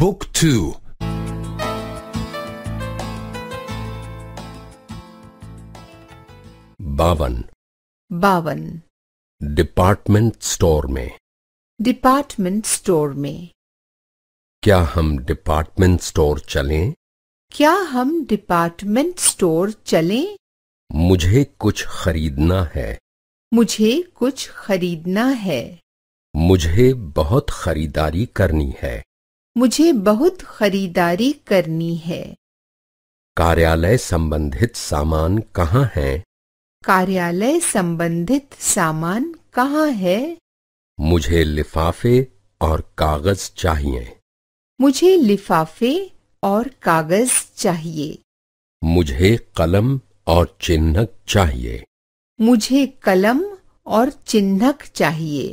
Book 2 बावन बावन department store में डिपार्टमेंट स्टोर में क्या हम डिपार्टमेंट स्टोर चलें? क्या हम डिपार्टमेंट स्टोर चलें? मुझे कुछ खरीदना है मुझे कुछ खरीदना है मुझे बहुत खरीदारी करनी है मुझे बहुत खरीदारी करनी है कार्यालय संबंधित सामान कहाँ है कार्यालय संबंधित सामान कहाँ है मुझे लिफाफे और कागज चाहिए मुझे लिफाफे और कागज चाहिए मुझे कलम और चिन्हक चाहिए मुझे कलम और चिन्हक चाहिए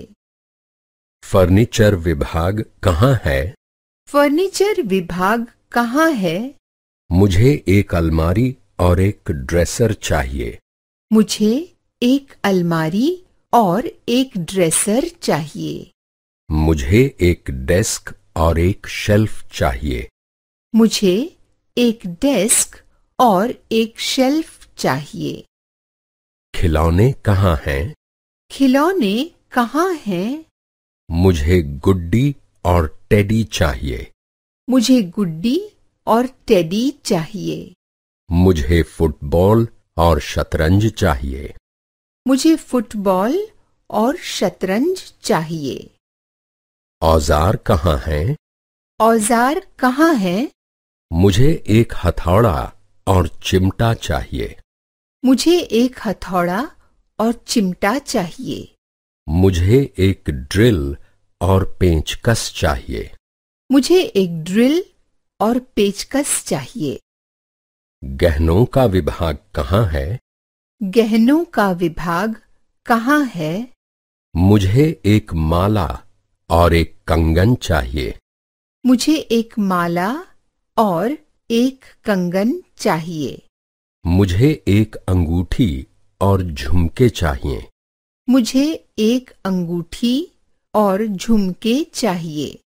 फर्नीचर विभाग कहाँ है फर्नीचर विभाग कहाँ है मुझे एक अलमारी और एक ड्रेसर चाहिए मुझे एक अलमारी और एक ड्रेसर चाहिए मुझे एक डेस्क और एक शेल्फ चाहिए मुझे एक डेस्क और एक शेल्फ चाहिए खिलौने कहाँ हैं? खिलौने कहाँ हैं? मुझे गुड्डी और टेडी चाहिए मुझे गुड्डी और टेडी चाहिए मुझे फुटबॉल और शतरंज चाहिए मुझे फुटबॉल और शतरंज चाहिए औजार कहाँ हैं? औजार कहाँ हैं? मुझे एक हथौड़ा और चिमटा चाहिए मुझे एक हथौड़ा और चिमटा चाहिए मुझे एक ड्रिल और पेचकस चाहिए मुझे एक ड्रिल और पेचकस चाहिए गहनों का विभाग कहाँ है गहनों का विभाग कहाँ है मुझे एक माला और एक कंगन चाहिए मुझे एक माला और एक कंगन चाहिए मुझे एक अंगूठी और झुमके चाहिए मुझे एक अंगूठी और झुमके चाहिए